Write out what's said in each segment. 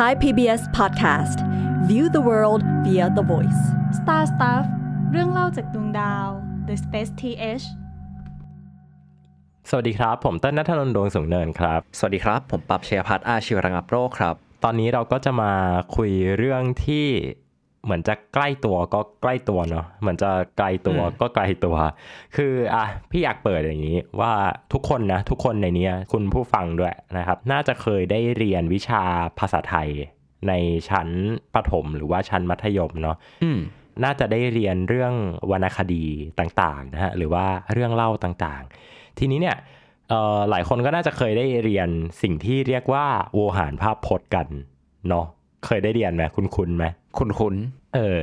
Thai PBS Podcast View the world via the voice Star Stuff เรื่องเล่าจากดวงดาว The Space TH สวัสดีครับ ผมเต้นนัทนนท์ดวงสูงเนินครับ สวัสดีครับ ผมปรับเชียพัฒอาชีวรังับโรคครับ ตอนนี้เราก็จะมาคุยเรื่องที่เหมือนจะใกล้ตัวก็ใกล้ตัวเนาะ เหมือนจะไกลตัวก็ไกลตัว คืออ่ะพี่อยากเปิดอย่างนี้ว่าทุกคนนะทุกคนในนี้คุณผู้ฟังด้วยนะครับ น่าจะเคยได้เรียนวิชาภาษาไทย ในชั้นประถมหรือว่าชั้นมัธยมเนาะน่าจะได้เรียนเรื่องวรรณคดีต่างๆนะฮะหรือว่าเรื่องเล่าต่างๆ ทีนี้เนี่ยหลายคนก็น่าจะเคยได้เรียนสิ่งที่เรียกว่า โวหารภาพพจน์กันเนาะเคยได้เรียนไหมคุณคุณไหมคุ้นๆเออ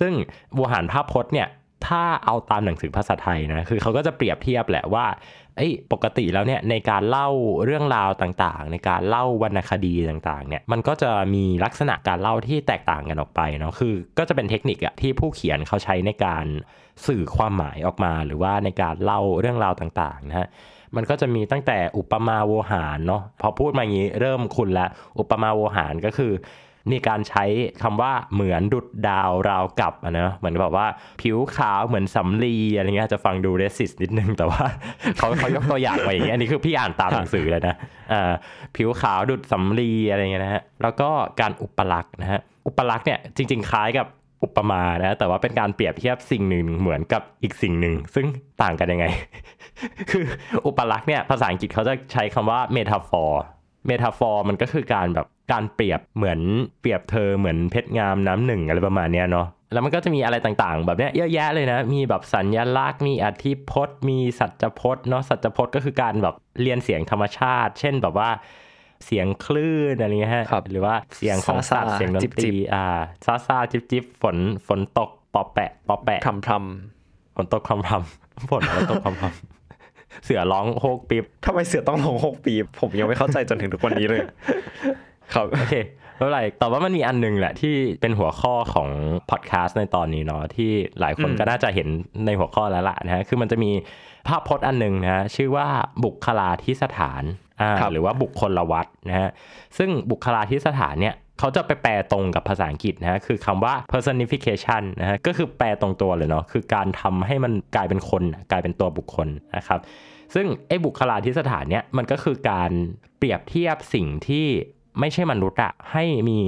ซึ่งบูหารภาพพจน์เนี่ย ถ้าเอาตามหนังสือภาษาไทยนะ คือเขาก็จะเปรียบเทียบแหละว่าไอ้ปกติแล้วเนี่ย ในการเล่าเรื่องราวต่างๆ ในการเล่าวรรณคดีต่างๆเนี่ย มันก็จะมีลักษณะการเล่าที่แตกต่างกันออกไปเนาะ คือ ก็จะเป็นเทคนิคอะที่ผู้เขียนเขาใช้ในการสื่อความหมายออกมา หรือว่าในการเล่าเรื่องราวต่างๆนะฮะ มันก็จะมีตั้งแต่อุปมาโวหารเนาะ พอพูดมาอย่างนี้เริ่มคุณละ อุปมาโวหารก็คือมีการใช้คำว่าเหมือนดุดดาวราวกับนะเหมือนแบบว่าผิวขาวเหมือนสำลีอะไรเงี้ยจะฟังดูเรสิสนิดนึง แต่ว่าเขาเขายกตัวอย่างมาอย่างเงี้ยอันนี้คือพี่อ่านตามหนังสือเลยนะผิวขาวดุดสำลีอะไรเงี้ยนะฮะแล้วก็การอุปลักษ์นะฮะอุปลักษ์เนี่ยจริง ๆคล้ายกับอุปมานะแต่ว่าเป็นการเปรียบเทียบสิ่งหนึ่งเหมือนกับอีกสิ่งหนึ่ง ซึ่งต่างกันยังไง คืออุปลักษ์เนี่ยภาษาอังกฤษเขาจะใช้คำว่าเมตาฟอร์เมตาฟอร์มันก็คือการแบบการเปรียบเหมือนเปรียบเธอเหมือนเพชรงามน้ำหนึ่งอะไรประมาณเนี้ยเนาะแล้วมันก็จะมีอะไรต่างๆแบบเนี้ยเยอะแยะเลยนะ มีแบบสัญญลักษณ์มีอธิพจน์ มีสัจพจน์เนาะสัจพจน์ก็คือการแบบเรียนเสียงธรรมชาติ เช่นแบบว่าเสียงคลื่นอะไรเงี้ยฮะ หรือว่าเสียงของสัตว์เสียงดนตรีอ่าซาซาจิบจิบฝนฝนตกปอแปะปอแปะพรำพรำฝนตกพรำพรำฝนตกพรำพรำเสือร้องโฮกปีบทำไมเสือต้องร้องโฮกปีบผมยังไม่เข้าใจจนถึงทุกวันนี้เลย ครับ โอเคแม่เไรแต่ว่ามันมีอันนึงแหละที่เป็นหัวข้อของพอดแคสต์ในตอนนี้เนาะที่หลายคนก็น่าจะเห็นในหัวข้อแล้วล่ะนะฮะ คือมันจะมีภาพพจน์อันหนึ่งนะฮะชื่อว่าบุคลาธิสถาน หรือว่าบุคคลวัดนะฮะ ซึ่งบุคลาธิสถานเนี่ยเขาจะไปแปลตรงกับภาษาอังกฤษนะฮะ คือคำว่า personification นะฮะ ก็คือแปลตรงตัวเลยเนาะ คือการทำให้มันกลายเป็นคน กลายเป็นตัวบุคคลนะครับ ซึ่งไอ้บุคลาธิสถานเนี่ยมันก็คือการเปรียบเทียบสิ่งที่ไม่ใช่มนุษย์อะให้มี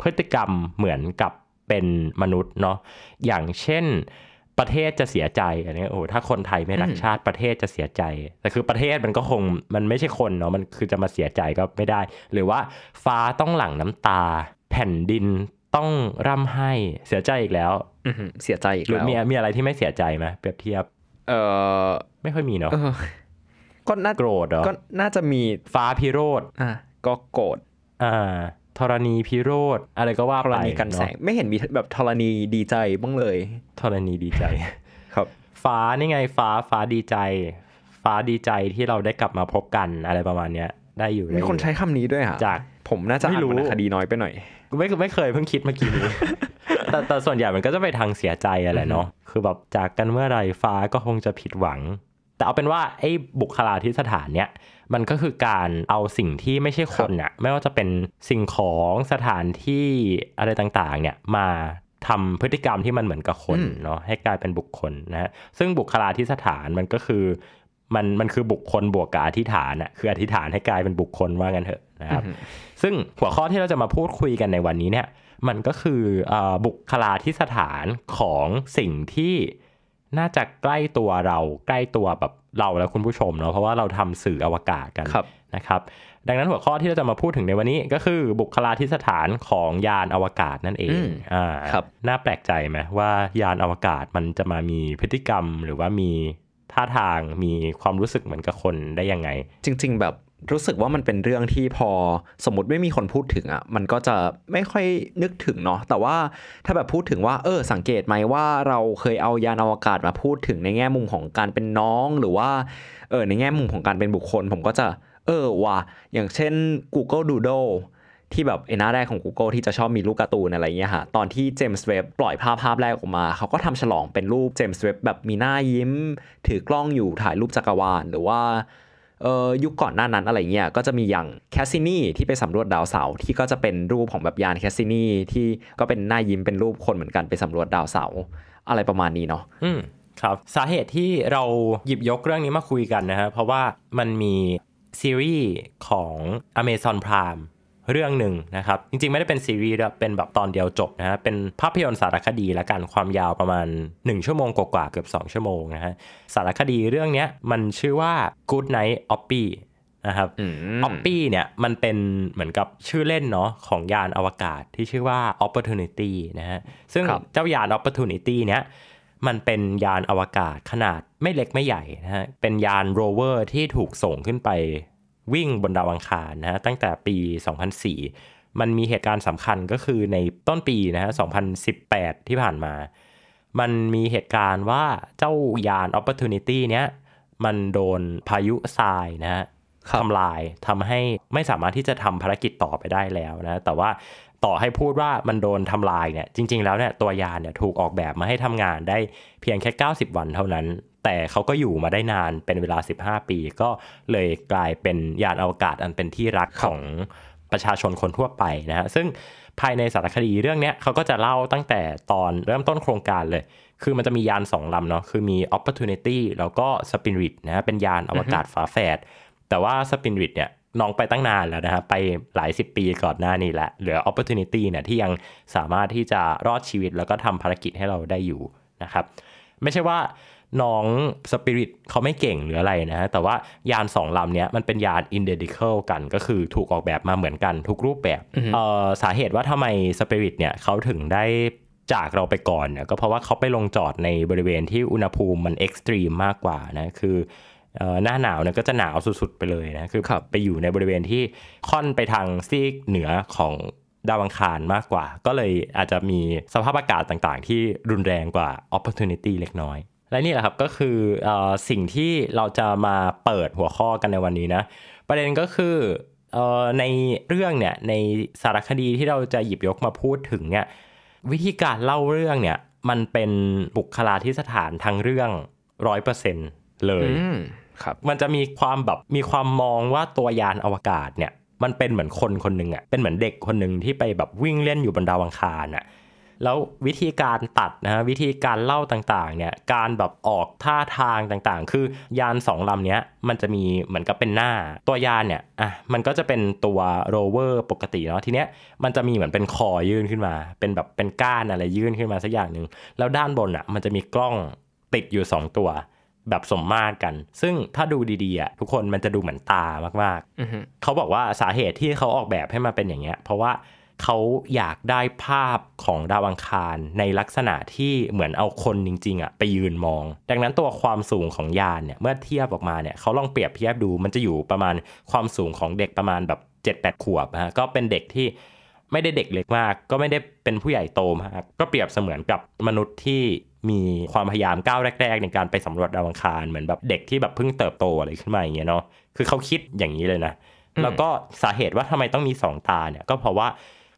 พฤติกรรมเหมือนกับเป็นมนุษย์เนาะ อย่างเช่นประเทศจะเสียใจอันนี้โอ้ถ้าคนไทยไม่รักชาติประเทศจะเสียใจแต่คือประเทศมันก็คงมันไม่ใช่คนเนาะมันคือจะมาเสียใจก็ไม่ได้ หรือว่าฟ้าต้องหลั่งน้ำตา แผ่นดินต้องร่ำให้เสียใจอีกแล้วเสียใจอีกแล้วหรือมีมีอะไรที่ไม่เสียใจไหมเปรียบเทียบ เออไม่ค่อยมีเนาะก็น่าโกรธเหรอก็น่าจะมีฟ้าพิโรธอ่ะก็โกรธอ่าธรณีพิโรธอะไรก็ว่าไปธรณีกันแสงไม่เห็นมีแบบธรณีดีใจบ้างเลย ธรณีดีใจ ครับ ฟ้านี่ไงฟ้าฟ้าดีใจ ฟ้าดีใจที่เราได้กลับมาพบกันอะไรประมาณเนี้ยได้อยู่มีคนใช้คำนี้ด้วยอ่ะจากผมน่าจะม่รู้คดีน้อยไปหน่อยไม่ไม่เคยเพิ่งคิดเมื่อกี้นี้แต่แต่ส่วนใหญ่มันก็จะไปทางเสียใจอะไรเนาะคือแบบจากกันเมื่อไรฟ้าก็คงจะผิดหวังแต่เอาเป็นว่าไอ้บุคลาธิสถานเนี่ยมันก็คือการเอาสิ่งที่ไม่ใช่คนเนี่ยไม่ว่าจะเป็นสิ่งของสถานที่อะไรต่างๆเนี่ยมาทำพฤติกรรมที่มันเหมือนกับคนเนาะให้กลายเป็นบุคคลนะฮะซึ่งบุคลาธิสถานมันก็คือ มันมันคือบุคคลบวกกับอธิษฐานอะคืออธิษฐานให้กลายเป็นบุคคลว่ากันเถอะนะครับ ซึ่งหัวข้อที่เราจะมาพูดคุยกันในวันนี้เนี่ย มันก็คืออบุคลาธิสถานของสิ่งที่น่าจะใกล้ตัวเราใกล้ตัวแบบเราและคุณผู้ชมเนาะเพราะว่าเราทำสื่ออวกาศกันนะครับดังนั้นหัวข้อที่เราจะมาพูดถึงในวันนี้ก็คือบุคลาธิสถานของยานอวกาศนั่นเองอ่าครับน่าแปลกใจไหมว่ายานอวกาศมันจะมามีพฤติกรรมหรือว่ามีท่าทางมีความรู้สึกเหมือนกับคนได้ยังไง จริง ๆแบบรู้สึกว่ามันเป็นเรื่องที่พอสมมติไม่มีคนพูดถึงอะ่ะมันก็จะไม่ค่อยนึกถึงเนาะแต่ว่าถ้าแบบพูดถึงว่า เออ สังเกตไหมว่าเราเคยเอายานอวกาศมาพูดถึงในแง่มุมของการเป็นน้องหรือว่าเออในแง่มุมของการเป็นบุคคลผมก็จะเออ ว่ะอย่างเช่น Google Doodle ที่แบบไอ้หน้าแรกของ Google ที่จะชอบมีรูปการ์ตูนอะไรเงี้ยฮะตอนที่เจมส์เว็บปล่อยภาพภาพแรกออกมาเขาก็ทำฉลองเป็นรูปเจมส์เว็บแบบมีหน้ายิ้ม ถือกล้องอยู่ถ่ายรูปจักรวาลหรือว่ายุคก่อนหน้านั้นอะไรเงี้ยก็จะมีอย่างแคสซินีที่ไปสำรวจดาวเสาร์ที่ก็จะเป็นรูปของแบบยานแคสซินีที่ก็เป็นหน้ายิ้มเป็นรูปคนเหมือนกันไปสำรวจดาวเสาร์อะไรประมาณนี้เนาะอืมครับ สาเหตุที่เราหยิบยกเรื่องนี้มาคุยกันนะฮะเพราะว่ามันมีซีรีส์ของ Amazon Prime เรื่องหนึ่งนะครับ จริงๆไม่ได้เป็นซีรีส์เป็นแบบตอนเดียวจบนะฮะ เป็นภาพยนตร์สารคดีและกันความยาวประมาณ 1 ชั่วโมงกว่าเกือบ 2 ชั่วโมงนะฮะสารคดีเรื่องนี้มันชื่อว่า Good Night Oppie นะครับ o p p ปเนี่ยมันเป็นเหมือนกับชื่อเล่นเนาะของยานอวกาศที่ชื่อว่า Opportunity นะฮะ ซึ่งเจ้ายาน Opportunity เนี่ยมันเป็นยานอวกาศขนาดไม่เล็กไม่ใหญ่นะฮะเป็นยานโรเวอร์ที่ถูกส่งขึ้นไปวิ่งบนดาวอังคารนะฮะตั้งแต่ปี 2004 มันมีเหตุการณ์สำคัญก็คือในต้นปีนะฮะ 2018 ที่ผ่านมา มันมีเหตุการณ์ว่าเจ้ายาน Opportunity เนี้ยมันโดนพายุทรายนะฮะทำลายทำให้ไม่สามารถที่จะทำภารกิจต่อไปได้แล้วนะแต่ว่าต่อให้พูดว่ามันโดนทำลายเนี่ยจริง ๆแล้วเนี่ยตัวยานเนี่ยถูกออกแบบมาให้ทำงานได้เพียงแค่ 90 วันเท่านั้นแต่เขาก็อยู่มาได้นานเป็นเวลา 15 ปีก็เลยกลายเป็นยานอวกาศอันเป็นที่รักของประชาชนคนทั่วไปนะฮะ ซึ่งภายในสารคดีเรื่องนี้เขาก็จะเล่าตั้งแต่ตอนเริ่มต้นโครงการเลย คือมันจะมียานสองลำเนาะคือมี Opportunity แล้วก็ Spirit นะฮะเป็นยานอวกาศฝาแฝดแต่ว่า Spirit เนี่ยน้องไปตั้งนานแล้วนะฮะ ไปหลายสิบปีก่อนหน้านี้แหละเหลือ Opportunity เนี่ยที่ยังสามารถที่จะรอดชีวิต แล้วก็ทำภารกิจให้เราได้อยู่นะครับ ไม่ใช่ว่าน้องสปิริตเขาไม่เก่งหรืออะไรนะฮะแต่ว่ายานสองลำนี้มันเป็นยานอินเดดิเคิลกัน ก็คือถูกออกแบบมาเหมือนกันทุกรูปแบบ สาเหตุว่าทำไมสปิริตเนี่ยเขาถึงได้จากเราไปก่อนเนี่ยก็เพราะว่าเขาไปลงจอดในบริเวณที่อุณหภูมิมันเอ็กซ์ตรีมมากกว่านะ คือหน้าหนาวเนี่ยก็จะหนาวสุดๆไปเลยนะ คือคไปอยู่ในบริเวณที่ค่อนไปทางซีกเหนือของดาวังคารมากกว่า ก็เลยอาจจะมีสภาพอากาศต่างๆ ที่รุนแรงกว่า opportunity เล็กน้อยและนี่แหละครับ ก็คืออสิ่งที่เราจะมาเปิดหัวข้อกันในวันนี้นะประเด็นก็คือในเรื่องเนี่ยในสารคดีที่เราจะหยิบยกมาพูดถึงเนี่ยวิธีการเล่าเรื่องเนี่ยมันเป็นบุคลาธิสถานทางเรื่องร้อยเปอร์เซ็นเลยครับมันจะมีความแบบมีความมองว่าตัวยานอวกาศเนี่ยมันเป็นเหมือนคนคนหนึ่งอะ่ะเป็นเหมือนเด็กคนหนึ่งที่ไปแบบวิ่งเล่นอยู่บนดาวอังคารอะ่ะแล้ววิธีการตัดนะฮะวิธีการเล่าต่างๆเนี่ย การแบบออกท่าทางต่างๆ คือยานสองลำเนี้ยมันจะมีเหมือนกับเป็นหน้าตัวยานเนี่ยอ่ะมันก็จะเป็นตัวโรเวอร์ปกติเนาะทีเนี้ยมันจะมีเหมือนเป็นคอยื่นขึ้นมา เป็นแบบเป็นก้านอะไรยื่นขึ้นมาสักอย่างหนึ่งแล้วด้านบนอ่ะมันจะมีกล้องติดอยู่ 2 ตัวแบบสมมาตรกัน ซึ่งถ้าดูดีๆอ่ะทุกคนมันจะดูเหมือนตามากๆเขาบอกว่าสาเหตุที่เขาออกแบบให้มันเป็นอย่างเงี้ยเพราะว่าเขาอยากได้ภาพของดาวอังคารในลักษณะที่เหมือนเอาคนจริง ๆอะไปยืนมอง ดังนั้นตัวความสูงของยานเนี่ยเมื่อเทียบออกมาเนี่ย เขาลองเปรียบเทียบดูมันจะอยู่ประมาณความสูงของเด็กประมาณแบบ7-8ขวบฮะก็เป็นเด็กที่ไม่ได้เด็กเล็กมาก ก็ไม่ได้เป็นผู้ใหญ่โตมากก็เปรียบเสมือนกับมนุษย์ที่มีความพยายามก้าวแรก ๆ ในการไปสำรวจดาวอังคารเหมือนแบบเด็กที่แบบเพิ่งเติบโตอะไรขึ้นมาอย่างเงี้ยเนาะ คือเขาคิดอย่างนี้เลยนะแล้วก็สาเหตุว่าทำไมต้องมี2ตาเนี่ยก็เพราะว่า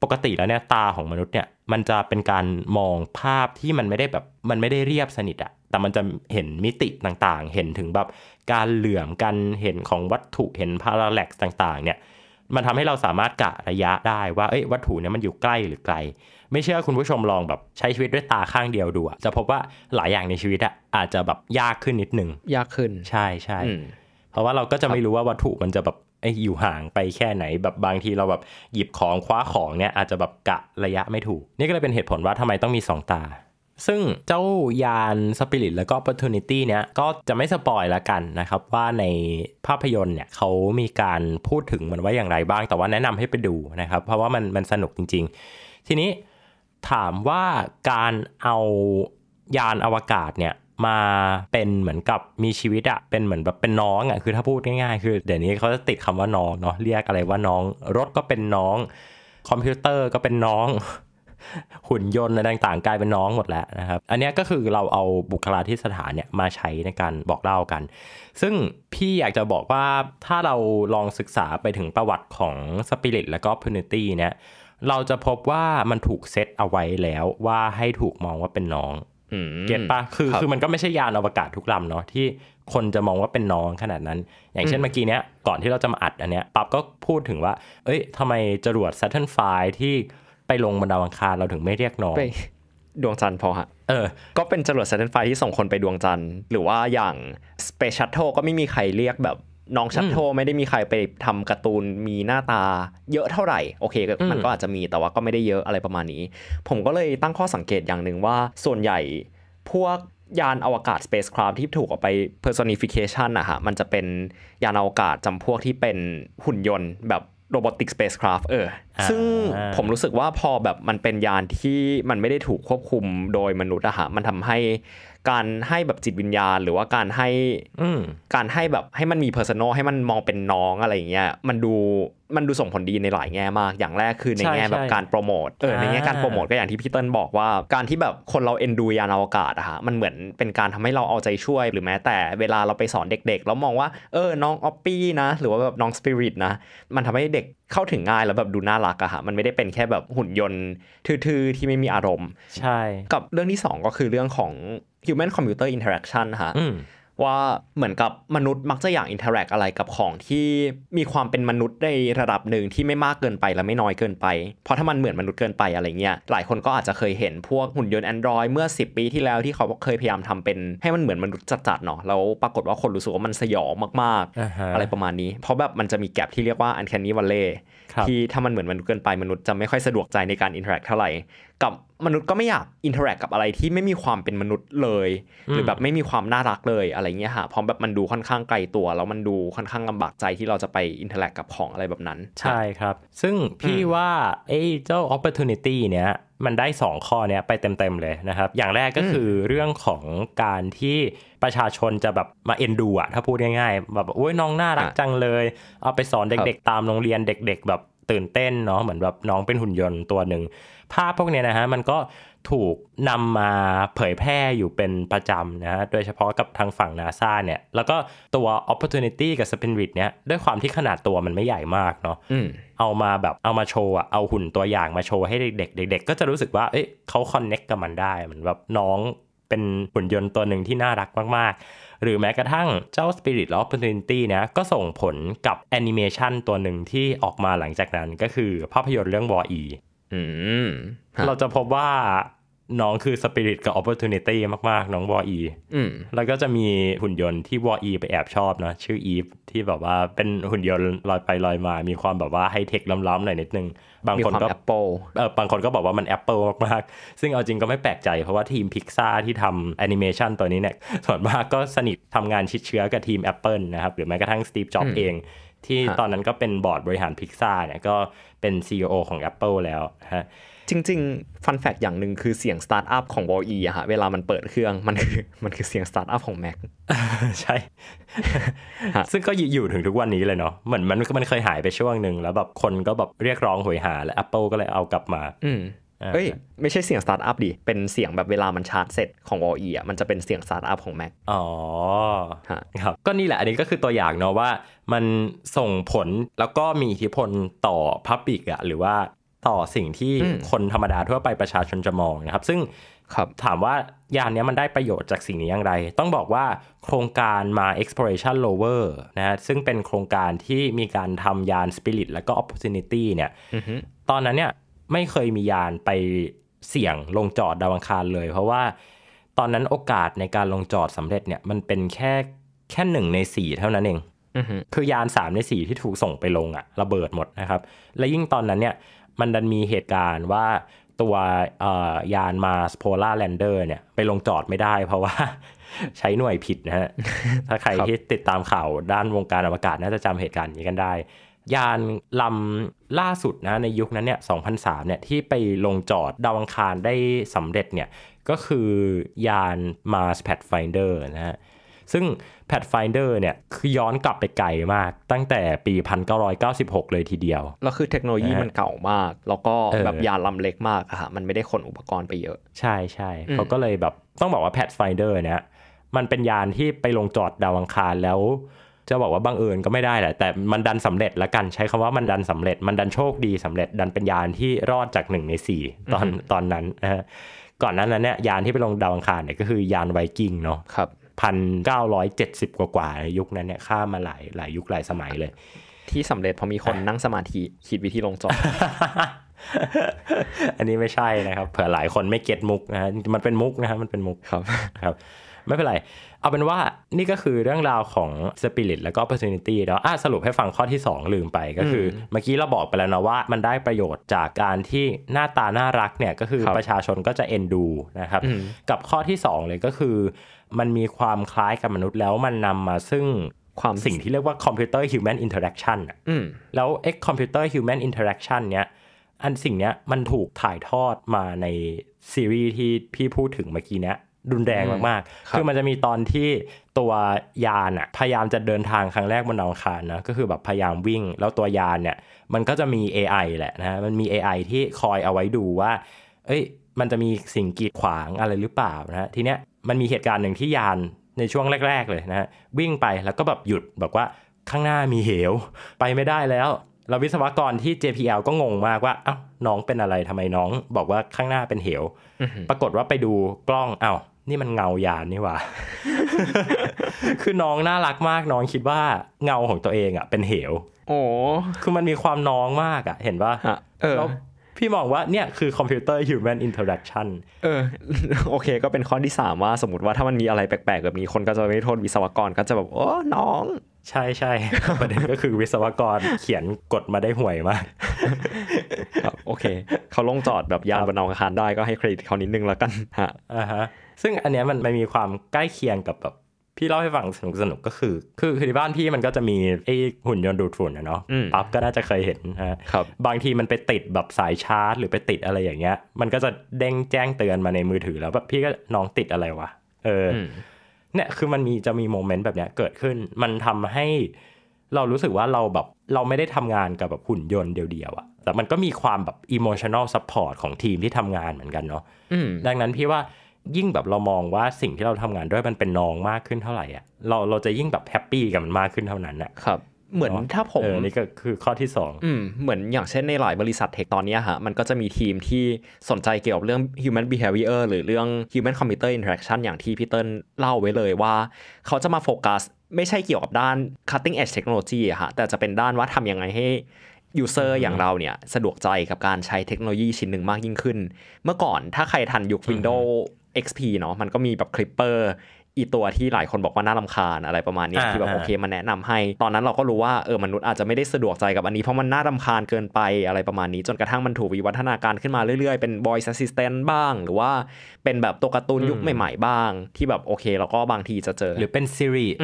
ปกติแล้วเนี่ยตาของมนุษย์เนี่ยมันจะเป็นการมองภาพที่มันไม่ได้แบบมันไม่ได้เรียบสนิทอะแต่มันจะเห็นมิติต่างๆ เห็นถึงแบบการเหลื่อมกันเห็นของวัตถุเห็นพาราแล็กซ์ต่างๆ เนี่ยมันทำให้เราสามารถกะระยะได้ว่าเอ้ยวัตถุเนี่ยมันอยู่ใกล้หรือไกล ไม่เชื่อคุณผู้ชมลองแบบใช้ชีวิตด้วยตาข้างเดียวดูจะพบว่าหลายอย่างในชีวิตอะอาจจะแบบยากขึ้นนิดนึงยากขึ้นใช่ใช่เพราะว่าเราก็จะไม่รู้ว่าวัตถุมันจะแบบไออยู่ห่างไปแค่ไหนแบบบางทีเราแบบหยิบของคว้าของเนี่ยอาจจะแบบกะระยะไม่ถูก นี่ก็เลยเป็นเหตุผลว่าทำไมต้องมี 2 ตา ซึ่งเจ้ายานสปิริตแล้วก็ Opportunity เนี่ย ก็จะไม่สปอยละกันนะครับ ว่าในภาพยนตร์เนี่ยเขามีการพูดถึงมันว่าอย่างไรบ้าง แต่ว่าแนะนำให้ไปดูนะครับ เพราะว่ามันมันสนุกจริงๆ ทีนี้ถามว่าการเอายานอวกาศเนี่ยมาเป็นเหมือนกับมีชีวิตอะเป็นเหมือนแบบเป็นน้องอะคือถ้าพูดง่ายๆ คือเดี๋ยวนี้เขาจะติดคำว่าน้องเนาะเรียกอะไรว่าน้อง รถก็เป็นน้อง คอมพิวเตอร์ก็เป็นน้อง หุ่นยนต์อะไรต่างๆ กลายเป็นน้องหมดแล้วนะครับ อันนี้ก็คือเราเอาบุคลาธิสถานเนี่ยมาใช้ในการบอกเล่ากัน ซึ่งพี่อยากจะบอกว่าถ้าเราลองศึกษาไปถึงประวัติของสปิริตและก็พินิตี้เนี่ยเราจะพบว่ามันถูกเซตเอาไว้แล้วว่าให้ถูกมองว่าเป็นน้องเก็ตปะคือ คือมันก็ไม่ใช่ยานอวกาศทุกลำเนาะที่คนจะมองว่าเป็นน้องขนาดนั้น อย่างเช่นเมื่อกี้เนี้ย ก่อนที่เราจะมาอัดอันเนี้ยปั๊บก็พูดถึงว่า เอ้ยทำไมจรวด Saturn ฟที่ไปลงบนดาวอังคารเราถึงไม่เรียกน้อง ดวงจันทร์พอฮะเออ ก็เป็นจรวด Saturn ฟที่ส่งคนไปดวงจันทร์ หรือว่าอย่าง Space Shuttle ก็ไม่มีใครเรียกแบบน้องชัตโท ไม่ได้มีใครไปทำการ์ตูนมีหน้าตาเยอะเท่าไหร่ โอเคมันก็อาจจะมีแต่ว่าก็ไม่ได้เยอะอะไรประมาณนี้ ผมก็เลยตั้งข้อสังเกตอย่างหนึ่งว่า ส่วนใหญ่พวกยานอวกาศ Spacecraft ที่ถูกเอาไป Personification อะฮะมันจะเป็นยานอวกาศจำพวกที่เป็นหุ่นยนต์แบบโรบอติกสเปซคราฟเออซึ่งผมรู้สึกว่าพอแบบมันเป็นยานที่มันไม่ได้ถูกควบคุมโดยมนุษย์อะฮะมันทำให้การให้แบบจิตวิญญาณ หรือว่าการให้การให้แบบให้มันมีเพอร์ซันอลให้มันมองเป็นน้องอะไรอย่างเงี้ยมันดูมันดูส่งผลดีในหลายแง่มาก อย่างแรกคือในแง่แบบการโปรโมทเออในแง่การโปรโมทก็อย่างที่พี่เติ้ลบอกว่า การที่แบบคนเราเอ็นดูยานอวกาศอะฮะมันเหมือนเป็นการทำให้เราเอาใจช่วย หรือแม้แต่เวลาเราไปสอนเด็กๆแล้วมองว่าเออน้องออปปี้นะ หรือว่าแบบน้องสปิริตนะ มันทำให้เด็กเข้าถึงง่ายแล้วแบบดูน่ารักอะฮะมันไม่ได้เป็นแค่แบบหุ่นยนต์ทื่อๆที่ไม่มีอารมณ์ ใช่กับเรื่องที่2ก็คือเรื่องของ human computer interaction ฮะว่าเหมือนกับมนุษย์มักจะอยาก อินเทอร์แอคอะไรกับของที่มีความเป็นมนุษย์ในระดับหนึ่งที่ไม่มากเกินไปและไม่น้อยเกินไป เพราะถ้ามันเหมือนมนุษย์เกินไปอะไรเงี้ยหลายคนก็อาจจะเคยเห็นพวกหุ่นยนต์ Android เมื่อ 10 ปีที่แล้วที่เขาเคยพยายามทำเป็น ให้มันเหมือนมนุษย์จัดๆ เนาะแล้วปรากฏว่าคนรู้สึกว่ามันสยองมากๆอะไรประมาณนี้ เพราะแบบมันจะมีแกลบที่เรียกว่าอันแคนนี่วัลเล่ที่ถ้ามันเหมือนมนุษย์เกินไปมนุษย์จะไม่ค่อยสะดวกใจในการอินเทอร์แอคเท่าไหร่กับมนุษย์ก็ไม่อยากอินเทอร์แอคกับอะไรที่ไม่มีความเป็นมนุษย์เลย หรือแบบไม่มีความน่ารักเลยอะไรเงี้ยฮะพร้อมแบบมันดูค่อนข้างไกลตัว แล้วมันดูค่อนข้างลำบากใจที่เราจะไปอินเทอร์แอคกับของอะไรแบบนั้น ใช่ครับ ซึ่งพี่ว่าไอ้เจ้าโอกาสน u n เนี้ยมันได้ 2 ข้อเนี้ยไปเต็มๆเลยนะครับ อย่างแรกก็คือเรื่องของการที่ประชาชนจะแบบมาเอ็นดูอะถ้าพูดง่ายๆแบบโอ้ยน้องน่ารักจังเลย เอาไปสอนเด็ก ๆ ตามโรงเรียนเด็ก ๆ แบบตื่นเต้นเนาะเหมือนแบบน้องเป็นหุ่นยนต์ตัวหนึ่งภาพพวกนี้นะฮะมันก็ถูกนำมาเผยแพร่อยู่เป็นประจำนะฮะ โดยเฉพาะกับทางฝั่งนาซาเนี่ย แล้วก็ตัว Opportunity กับ Spirit เนี่ยด้วยความที่ขนาดตัวมันไม่ใหญ่มากเนาะเอามาแบบเอามาโชว์อะเอาหุ่นตัวอย่างมาโชว์ให้เด็กๆเด็กๆก็จะรู้สึกว่าเอ้ยเขาคอนเน็กกับมันได้เหมือนแบบน้องเป็นหุ่นยนต์ตัวหนึ่งที่น่ารักมากๆ หรือแม้กระทั่งเจ้า Spirit of Opportunity นะก็ส่งผลกับแอนิเมชันตัวหนึ่งที่ออกมาหลังจากนั้น ก็คือภาพยนตร์เรื่องวออีเราจะพบว่าน้องคือสปิริตกับโอ p o r t u n i t y มากๆ น้องวออีแล้วก็จะมีหุ่นยนต์ที่วออีไปแอบชอบนะชื่ออีฟที่แบบว่าเป็นหุ่นยนต์ลอยไปลอยมา มีความแบบว่าไฮเทคล้ำ ๆ หน่อยนิดนึง บางคนก็ Apple. เออบางคนก็บอกว่ามันแอปเปิลมาก ๆ ซึ่งเอาจริงก็ไม่แปลกใจเพราะว่าทีมพิกซาที่ทำแอนิเมชันตัวนี้เนี่ยส่วนมากก็สนิททำงานชิดเชื้อกับทีม Apple นะครับหรือแม้กระทั่งสตีฟจ็อบเองที่ตอนนั้นก็เป็นบอร์ดบริหารพิกซ่าเนี่ยก็เป็น CEO ของ Apple แล้วฮะจริง ๆ ฟันแฟกอย่างหนึ่งคือเสียงสตาร์ทอัพของวอลอีอะฮะ เวลามันเปิดเครื่องมันคือมันคือเสียงสตาร์ทอัพของ Mac ใช่ ซึ่งก็อยู่ถึงทุกวันนี้เลยเนาะเหมือนมันมันเคยหายไปช่วงหนึ่งแล้วแบบคนก็แบบเรียกร้องหวยหาแล้ว Apple ก็เลยเอากลับมาเอ้ยไม่ใช่เสียงสตาร์ทอัพดิเป็นเสียงแบบเวลามันชาร์จเสร็จของ OE อ่ะมันจะเป็นเสียงสตาร์ทอัพของ Mac อ๋อ ครับ ก็นี่แหละ อันนี้ก็คือตัวอย่างเนาะว่ามันส่งผลแล้วก็มีอิทธิพลต่อพับบิกอ่ะหรือว่าต่อสิ่งที่คนธรรมดาทั่วไปประชาชนจะมองนะครับ ซึ่งถามว่ายานนี้มันได้ประโยชน์จากสิ่งนี้อย่างไร ต้องบอกว่าโครงการมา exploration rover นะฮะซึ่งเป็นโครงการที่มีการทำยาน Spirit แล้วก็ Opportunity เนี่ยตอนนั้นเนี่ยไม่เคยมียานไปเสี่ยงลงจอดดาวอังคารเลย เพราะว่าตอนนั้นโอกาสในการลงจอดสำเร็จเนี่ยมันเป็นแค่แค่หนึ่งในสี่เท่านั้นเองคือยานสามในสี่ที่ถูกส่งไปลงอะระเบิดหมดนะครับ และยิ่งตอนนั้นเนี่ยมันดันมีเหตุการณ์ว่าตัวยานมาสโพล่าแลนเดอร์เนี่ย ไปลงจอดไม่ได้ เพราะว่าใช้หน่วยผิดนะฮะถ้าใครที่ติดตามข่าวด้านวงการอวกาศ น่าจะจำเหตุการณ์นี้กันได้ยานลำล่าสุดนะในยุคนั้นเนี่ย 2003 เนี่ยที่ไปลงจอดดาวอังคารได้สำเร็จเนี่ย ก็คือยาน Mars Pathfinder นะฮะ ซึ่ง Pathfinder เนี่ยคือย้อนกลับไปไกลมากตั้งแต่ปี 1996 เลยทีเดียว แล้วคือเทคโนโลยีมันเก่ามาก แล้วก็แบบยานลำเล็กมากอะฮะ มันไม่ได้ขนอุปกรณ์ไปเยอะ ใช่ใช่เขาก็เลยแบบ ต้องบอกว่า Pathfinder เนี่ย มันเป็นยานที่ไปลงจอดดาวอังคารแล้วจะบอกว่าบังเอิญก็ไม่ได้แหละแต่มันดันสำเร็จละกันใช้คำว่ามันดันสำเร็จมันดันโชคดีสำเร็จ ดันเป็นยานที่รอดจากหนึ่งในสี่ตอนตอนนั้นนะฮะก่อนนั้นนั้นเนี่ยยานที่ไปลงดาวอังคารเนี่ยก็คือยานไวกิ้งเนาะครับพันเก้าร้อยเจ็ดสิบกว่ากว่ายุคนั้นเนี่ยข้ามมาหลายหลายยุคหลายสมัยเลย ที่สำเร็จพอมีคนนั่งสมาธิคิดวิธีลงจอดอันนี้ไม่ใช่นะครับ เผื่อหลายคนไม่เก็ตมุกนะฮะมันเป็นมุกนะฮะมันเป็นมุกครับครับไม่เป็นไร เอาเป็นว่านี่ก็คือเรื่องราวของสปิริตแล้วก็ o p p o r เ u n i t y ้วอ่ะสรุปให้ฟังข้อที่ 2 ลืมไปก็คือเมื่อกี้เราบอกไปแล้วนะว่ามันได้ประโยชน์จากการที่หน้าตาน่ารักเนี่ยก็คือประชาชนก็จะเอ็นดูนะครับ กับข้อที่ 2 เลยก็คือ มันมีความคล้ายกับมนุษย์แล้วมันนำมาซึ่ง ความสิ่งที่เรียกว่าคอมพิวเตอร์ฮิวแมนอินเทอร์แอคชั่นแล้วเอ็กคอมพิวเตอร์ฮิวแมนอินเทอร์แอคชั่นเนี้ยอันสิ่งเนี้ยมันถูกถ่ายทอดมาในซีรีส์ที่พี่พูดถึงเมื่อกี้เนี้ยรุนแรงมากๆ คือมันจะมีตอนที่ตัวยานอ่ะพยายามจะเดินทางครั้งแรกบนดาวอังคารนะ ก็คือแบบพยายามวิ่ง แล้วตัวยานเนี่ยมันก็จะมี AI แหละนะมันมี AI ที่คอยเอาไว้ดูว่า เอ้ย มันจะมีสิ่งกีดขวางอะไรหรือเปล่านะทีเนี้ยมันมีเหตุการณ์หนึ่งที่ยานในช่วงแรก ๆเลยนะวิ่งไปแล้วก็แบบหยุดบอกว่าข้างหน้ามีเหวไปไม่ได้แล้วเราวิศวกรที่ JPL ก็งงมากว่าเอา้าน้องเป็นอะไรทำไมน้องบอกว่าข้างหน้าเป็นเหวปรากฏว่าไปดูกล้องเอา้านี่มันเงายานนี่วะคือน้องน่ารักมาก น้องคิดว่าเงาของตัวเองอ่ะเป็นเหว โอ้คือมันมีความน้องมากอ่ะ เห็นว่าแล้วพี่มองว่าเนี่ยคือคอมพิวเตอร์ฮินอินเทอร์แอคชั่นเออโอเคก็เป็นข้อที่3ว่าสมมติว่าถ้ามันมีอะไรแปลกๆ แบบนี้คนก็จะไม่โทษวิศวกรก็จะแบบโอ้น้องใช่ใช่ประเด็นก็คือวิศวกรเขียนกฎมาได้ห่วยมากโอเค เขาลงจอดแบบยานบนอาคารได้ก็ให้เครดิตเขานิดนึงแล้วกัน ฮะอ่าฮะ ซึ่งอันเนี้ยมันไม่มีความใกล้เคียงกับแบบ พี่เล่าให้ฟังสนุกสนุกก็คือ คือคือที่บ้านพี่มันก็จะมีไอ้หุ่นยนต์ดูดฝุ่นเนาะปั๊บก็น่าจะเคยเห็น ฮะครับบางทีมันไปติดแบบสายชาร์จหรือไปติดอะไรอย่างเงี้ย มันก็จะเด้งแจ้งเตือนมาในมือถือแล้วแบบพี่ก็น้องติดอะไรวะเออเนี่ยคือมันมีจะมีโมเมนต์แบบเนี้ยเกิดขึ้น มันทำให้เรารู้สึกว่าเราแบบเราไม่ได้ทำงานกับแบบหุ่นยนต์เดียวๆอะแต่มันก็มีความแบบอิโมชันอลซัพพอร์ตของทีมที่ทำงานเหมือนกันเนาะดังนั้นพี่ว่ายิ่งแบบเรามองว่าสิ่งที่เราทำงานด้วยมันเป็นน้องมากขึ้นเท่าไหร่อะเราเราจะยิ่งแบบแฮปปี้กับมันมากขึ้นเท่านั้นอะครับเหมือนถ้าผมอนี่ก็คือข้อที่2อืมเหมือนอย่างเช่นในหลายบริษัทเทคตอนนี้ฮะมันก็จะมีทีมที่สนใจเกี่ยวกับเรื่อง human behavior หรือเรื่อง human computer interaction อย่างที่พี่เติ้ลเล่าไว้เลยว่า เขาจะมาโฟกัส ไม่ใช่เกี่ยวกับด้าน cutting edge technology อะฮะแต่จะเป็นด้านว่าทำยังไงให้ ยูเซอร์อย่างเราเนี่ย สะดวกใจกับการใช้เทคโนโลยีชิ้นหนึ่งมากยิ่งขึ้น เมื่อก่อนถ้าใครทันยุค Windows XP เนาะมันก็มีแบบคลิปเปอร์ อีตัวที่หลายคนบอกว่าน่าลำคาญอะไรประมาณนี้ ที่แบบโอเคมันแนะนำให้ ตอนนั้นเราก็รู้ว่าเออมนุษย์อาจจะไม่ได้สะดวกใจกับอันนี้เพราะมันน่าลำคาญเกินไปอะไรประมาณนี้จนกระทั่งมันถูกวิวัฒนาการขึ้นมาเรื่อยๆ เป็น voice assistant บ้าง หรือว่าเป็นแบบตัวการ์ตูนยุคใหม่ๆบ้าง ที่แบบโอเคเราก็บางทีจะเจอหรือเป็นซีรีส์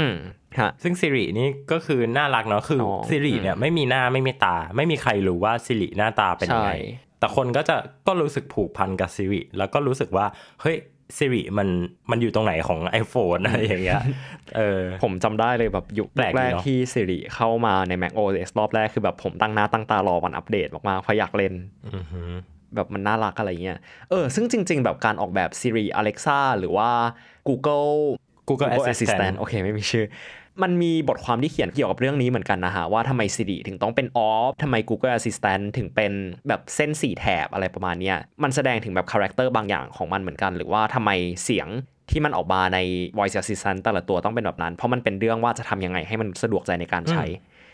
ซึ่งซีรีนี่ก็คือน่ารักเนาะคือซีรีเนี่ยไม่มีหน้าไม่มีตาไม่มีใครรู้ว่าซีรีหน้าตาเป็นยังไงแต่คนก็จะก็รู้สึกผูกพันกับซีรีแล้วก็รู้สึกว่าเฮ้ยสิริมันมันอยู่ตรงไหนของ iPhone อะไรอย่างเงี้ย เออผมจำได้เลยแบบยุคแรกที่สิริเข้ามาใน Mac OS รอบแรกคือแบบผมตั้งหน้าตั้งตารอวันอัปเดตมากๆเพราะอยากเล่นแบบมันน่ารักอะไรเงี้ยเออ ซึ่งจริง ๆ แบบการออกแบบ Siri Alexa หรือว่า Google Google Assistant โอเคไม่มีชื่อมันมีบทความที่เขียนเกี่ยวกับเรื่องนี้เหมือนกันนะฮะว่าทำไม Siri ถึงต้องเป็นออฟทำไม Google Assistant ถึงเป็นแบบเส้นสีแถบอะไรประมาณนี้มันแสดงถึงแบบคาแรคเตอร์บางอย่างของมันเหมือนกัน หรือว่าทำไมเสียงที่มันออกมาใน voice assistant แต่ละตัวต้องเป็นแบบนั้น เพราะมันเป็นเรื่องว่าจะทำยังไงให้มันสะดวกใจในการใช้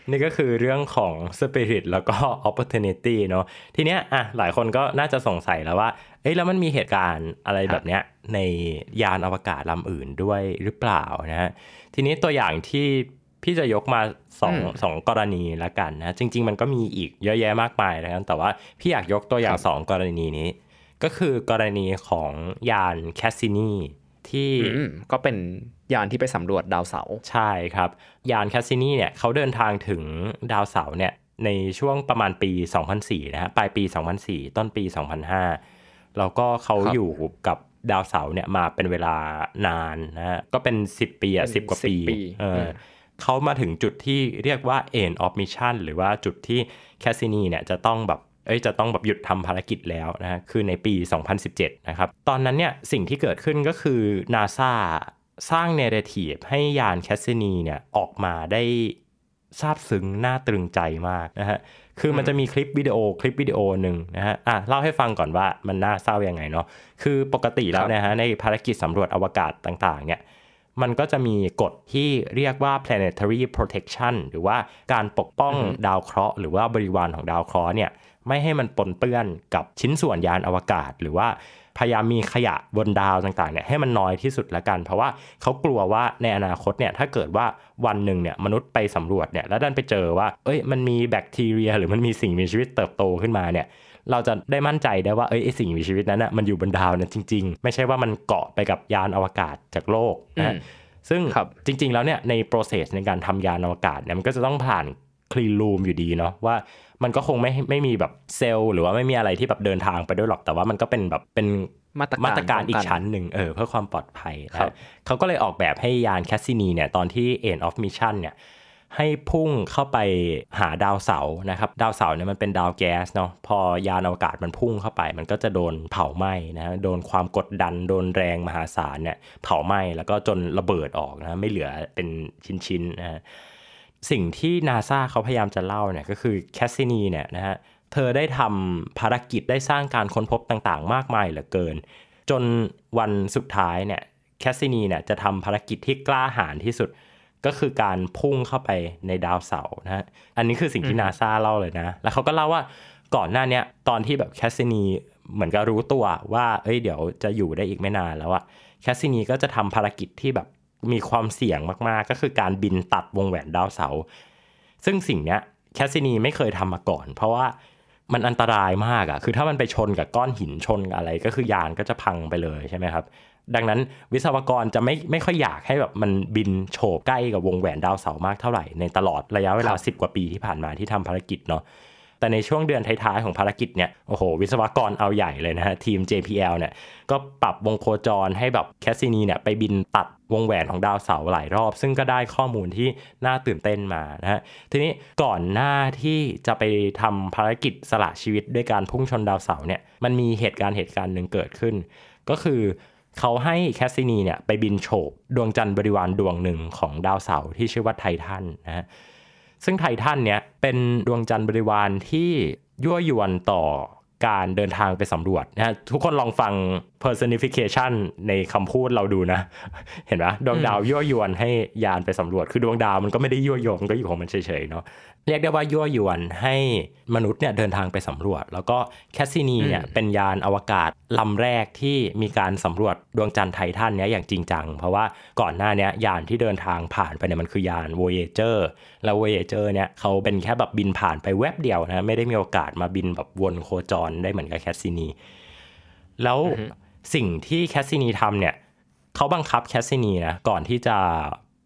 นี่ก็คือเรื่องของ spirit แล้วก็ opportunity เนาะทีเนี้ยอ่ะหลายคนก็น่าจะสงสัยแล้วว่าเอ้ยแล้วมันมีเหตุการณ์อะไรแบบเนี้ยในยานอวกาศลำอื่นด้วยหรือเปล่านะฮะ ทีนี้ตัวอย่างที่พี่จะยกมาสองสองกรณีละกันนะ จริง ๆ มันก็มีอีกเยอะแยะมากมายนะครับแต่ว่าพี่อยากยกตัวอย่างสองกรณีนี้ ก็คือกรณีของยานแคสซินีที่ก็เป็นยานที่ไปสำรวจดาวเสาร์ ใช่ครับ ยานแคสซินีเนี่ยเขาเดินทางถึงดาวเสาร์เนี่ยในช่วงประมาณปี 2004นะฮะปลายปี 2004 ต้นปี 2005แล้วก็เขาอยู่กับดาวเสาร์เนี่ยมาเป็นเวลานานนะฮะก็เป็น 10 ปีอ่ะสิกว่าปี เออเขามาถึงจุดที่เรียกว่า end of mission หรือว่าจุดที่แคสซินีเนี่ยจะต้องแบบ เอ้ยจะต้องแบบหยุดทำภารกิจแล้วนะคือในปี 2017 นะครับ ตอนนั้นเนี่ยสิ่งที่เกิดขึ้นก็คือนาซาสร้างเนเรทีฟให้ยานแคสซินีเนี่ยออกมาได้ซาบซึ้งน่าตรึงใจมากนะฮะ คือมันจะมีคลิปวิดีโอคลิปวิดีโอหนึ่งนะฮะ อ่ะเล่าให้ฟังก่อนว่ามันน่าเศร้ายังไงเนาะ คือปกติแล้วนะฮะในภารกิจสำรวจอวกาศต่างๆเนี่ย มันก็จะมีกฎที่เรียกว่า planetary protection หรือว่าการปกป้องดาวเคราะห์หรือว่าบริวารของดาวเคราะห์เนี่ย ไม่ให้มันปนเปื้อนกับชิ้นส่วนยานอวกาศหรือว่าพยายามมีขยะบนดาวต่างๆเนี่ยให้มันน้อยที่สุดละกัน เพราะว่าเขากลัวว่าในอนาคตเนี่ยถ้าเกิดว่าวันหนึ่งเนี่ยมนุษย์ไปสำรวจเนี่ย แล้วดันไปเจอว่าเอ้ยมันมีแบคทีเรีย หรือมันมีสิ่งมีชีวิตเติบโตขึ้นมาเนี่ย เราจะได้มั่นใจได้ว่าเอ้ยสิ่งมีชีวิตนั้นนะมันอยู่บนดาวนั้นจริงๆ ไม่ใช่ว่ามันเกาะไปกับยานอวกาศจากโลกนะซึ่งรจริงๆแล้วเนี่ยในโปรเซสในการทำยานอวกาศเนี่ยมันก็จะต้องผ่านคลีนรูมอยู่ดีเนาะว่ามันก็คงไม่ไม่มีแบบเซลล์ หรือว่าไม่มีอะไรที่แบบเดินทางไปด้วยหรอกแต่ว่ามันก็เป็นแบบเป็นมาตรการาาการอีกชั้นหนึ่งเออ เพื่อความปลอดภัยนะเขาก็เลยออกแบบให้ยานแคสซินีเนี่ยตอนที่ End of Mission เนี่ยให้พุ่งเข้าไปหาดาวเสาร์นะครับดาวเสาร์เนี่ยมันเป็นดาวแก๊สเนาะพอยานอวกาศมันพุ่งเข้าไป มันก็จะโดนเผาไหม้นะโดนความกดดัน โดนแรงมหาศาลเนี่ยเผาไหม้แล้วก็จนระเบิดออกนะไม่เหลือเป็นชิ้นๆนะสิ่งที่นาซาเขาพยายามจะเล่าเนี่ยก็คือแคสซินีเนี่ยนะฮะเธอได้ทำภารกิจได้สร้างการค้นพบต่างๆมากมายเหลือเกิน จนวันสุดท้าย เนี่ยแคสซินีเนี่ยจะทำภารกิจที่กล้าหาญที่สุดก็คือการพุ่งเข้าไปในดาวเสาร์นะฮะอันนี้คือสิ่งที่นาซาเล่าเลยนะ แล้วเขาก็เล่าว่าก่อนหน้านี้ตอนที่แบบแคสซินีเหมือนกับรู้ตัวว่าเอ้ยเดี๋ยวจะอยู่ได้อีกไม่นานแล้วอะแคสซินีก็จะทำภารกิจที่แบบมีความเสี่ยงมากๆก็คือการบินตัดวงแหวนดาวเสา ซึ่งสิ่งเนี้ยแคสซินีไม่เคยทำมาก่อน เพราะว่ามันอันตรายมากอะ่ะคือถ้ามันไปชนกับก้อนหินชนกับอะไรก็คือยานก็จะพังไปเลยใช่ไหมครับ ดังนั้นวิศวกรจะไม่ไม่ค่อยอยากให้แบบมันบินโฉบใกล้กับวงแหวนดาวเสามากเท่าไหร่ในตลอดระยะเวลา 10 กว่าปีที่ผ่านมาที่ทำภารกิจเนาะ แต่ในช่วงเดือนท้ายๆของภารกิจเนี่ยโอ้โหวิศวกรเอาใหญ่เลยนะฮะทีม JPL เนี่ยก็ปรับวงโคจรให้แบบแคสซินีเนี่ยไปบินตัดวงแหวน ของดาวเสาร์หลายรอบ ซึ่งก็ได้ข้อมูลที่น่าตื่นเต้นมานะฮะทีนี้ก่อนหน้าที่จะไปทำภารกิจสละชีวิต ด้วยการพุ่งชนดาวเสาร์เนี่ยมันมีเหตุการณ์เหตุการณ์หนึ่งเกิดขึ้นก็คือเขาให้แคสซินีเนี่ยไปบินโฉบดวงจันทร์บริวารดวงหนึ่งของดาวเสาร์ที่ชื่อว่าไททันนะฮะซึ่งไททันเนี่ย เป็นดวงจันทร์บริวารที่ยั่วยวนต่อการเดินทางไปสำรวจนะฮะทุกคนลองฟัง personification ในคำพูดเราดูนะ เห็นไหมดวงดาวยั่วยวนให้ยานไปสำรวจคือดวงดาวมันก็ไม่ได้ยั่วยวนก็อยู่ของมันเฉยๆเนาะเรียกได้ว่ายั่วยวนให้มนุษย์เนี่ยเดินทางไปสำรวจ แล้วก็แคสซินีเนี่ยเป็นยานอวกาศลำแรกที่มีการสำรวจดวงจันทร์ไททันเนี้ยอย่างจริงจัง เพราะว่าก่อนหน้านี้ยานที่เดินทางผ่านไปเนี่ยมันคือยาน Voyager แล้ว Voyager เนี่ยเขาเป็นแค่แบบบินผ่านไปแวบเดียวนะไม่ได้มีโอกาสมาบินแบบวนโคจรได้เหมือนกับแคสซินีแล้ว h สิ่งที่แคสซินีทำเนี่ยเขาบังคับแคสซินีนะก่อนที่จะ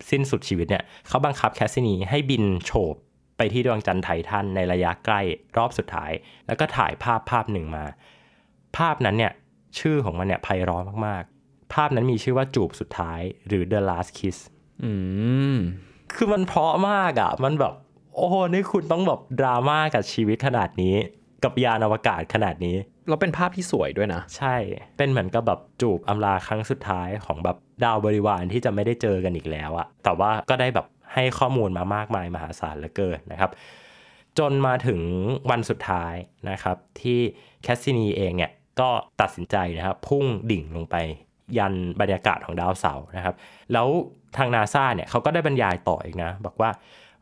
สิ้นสุดชีวิตเนี่ยเขาบังคับแคสซินีให้บินโฉบไปที่ดวงจันทร์ไททันในระยะใกล้รอบสุดท้าย แล้วก็ถ่ายภาพภาพหนึ่งมา ภาพนั้นเนี่ยชื่อของมันเนี่ยไพเราะมากๆ ภาพนั้นมีชื่อว่าจูบสุดท้ายหรือ The Last Kiss อืมคือมันเพราะมากอะ่ะ มันแบบ โอ้โหนี่คุณต้องแบบดราม่ากับชีวิตขนาดนี้ กับยานอวกาศขนาดนี้เราเป็นภาพที่สวยด้วยนะ ใช่ เป็นเหมือนกับแบบจูบอำลาครั้งสุดท้ายของแบบดาวบริวารที่จะไม่ได้เจอกันอีกแล้วอะแต่ว่าก็ได้แบบให้ข้อมูลมามากมายมหาศาลเหลือเกินนะครับ จนมาถึงวันสุดท้ายนะครับที่แคสซินีเองเนี่ยก็ตัดสินใจนะครับพุ่งดิ่งลงไปยันบรรยากาศของดาวเสาร์นะครับ แล้วทางนาซาเนี่ยเขาก็ได้บรรยายต่ออีกนะ บอกว่า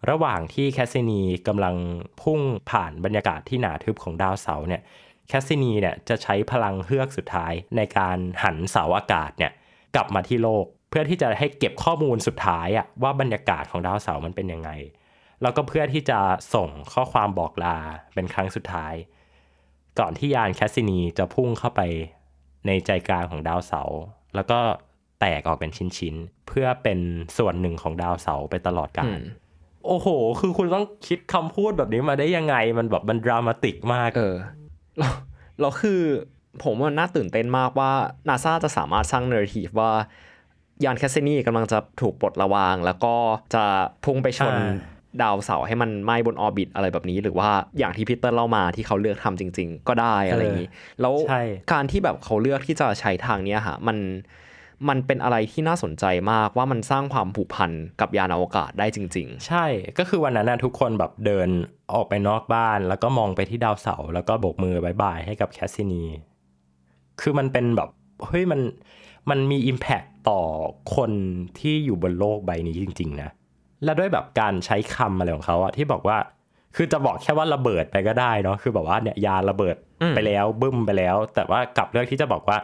ระหว่างที่แคสซินีกำลังพุ่งผ่านบรรยากาศที่หนาทึบของดาวเสาร์เนี่ยแคสซินีเนี่ยจะใช้พลังเฮือกสุดท้ายในการหันเสาอากาศเนี่ย กลับมาที่โลก เพื่อที่จะให้เก็บข้อมูลสุดท้ายอะว่าบรรยากาศของดาวเสาร์มันเป็นยังไงแล้วก็เพื่อที่จะส่งข้อความบอกลาเป็นครั้งสุดท้ายก่อนที่ยานแคสซินีจะพุ่งเข้าไปในใจกลางของดาวเสาร์แล้วก็แตกออกเป็นชิ้นๆเพื่อเป็นส่วนหนึ่งของดาวเสาร์ไปตลอดกาลโอ้โห คือคุณต้องคิดคำพูดแบบนี้มาได้ยังไงมันแบบมันดรามาติกมาก เออเราเราคือผมว่าน่าตื่นเต้นมากว่านาซาจะสามารถสร้างเนื้อทีว่า ยานแคสเซนีกำลังจะถูกปลดระวาง แล้วก็จะพุ่งไปชนดาวเสาให้มันไหม้บนออร์บิทอะไรแบบนี้ หรือว่าอย่างที่พีเตอร์เล่ามาที่เขาเลือกทำจริงๆ ก็ได้อะไรอย่างนี้ แล้วการที่แบบเขาเลือกที่จะใช้ทางเนี้ยฮะมันมันเป็นอะไรที่น่าสนใจมากว่ามันสร้างความผูกพันกับยานอวกาศได้จริงๆ ใช่ก็คือวันนั้นนะทุกคนแบบเดินออกไปนอกบ้านแล้วก็มองไปที่ดาวเสาร์แล้วก็โบกมือบายบายให้กับแคสซินี คือมันเป็นแบบเฮ้ยมันมันมีอิมแพคต่อคนที่อยู่บนโลกใบนี้จริง ๆ นะ และด้วยแบบการใช้คำอะไรของเขาอะที่บอกว่าคือจะบอกแค่ว่าระเบิดไปก็ได้เนาะคือแบบว่าเนี่ยยาระเบิดไปแล้วบึ้มไปแล้ว แต่ว่ากลับเลือกที่จะบอกว่า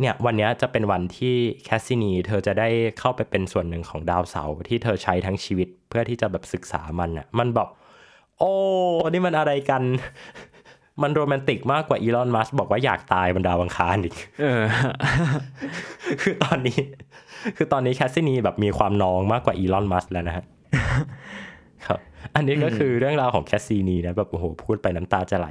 เนี่ย วันนี้จะเป็นวันที่แคสซินีเธอจะได้เข้าไปเป็นส่วนหนึ่งของดาวเสาร์ที่เธอใช้ทั้งชีวิต เพื่อที่จะแบบศึกษามันอะ่ะ มันบอก โอ้นี่มันอะไรกันมันโรแมนติกมากกว่าอีลอนมัสบอกว่าอยากตายบนดาวังคารอีกคือตอนนี้ คือตอนนี้แคสซินีแบบมีความนองมากกว่าอีลอนมัสแล้วนะฮะอันนี้ก็คือเรื่องราวของแคสซีนีนะแบบโอ้โหพูดไปน้ำตาจะไหล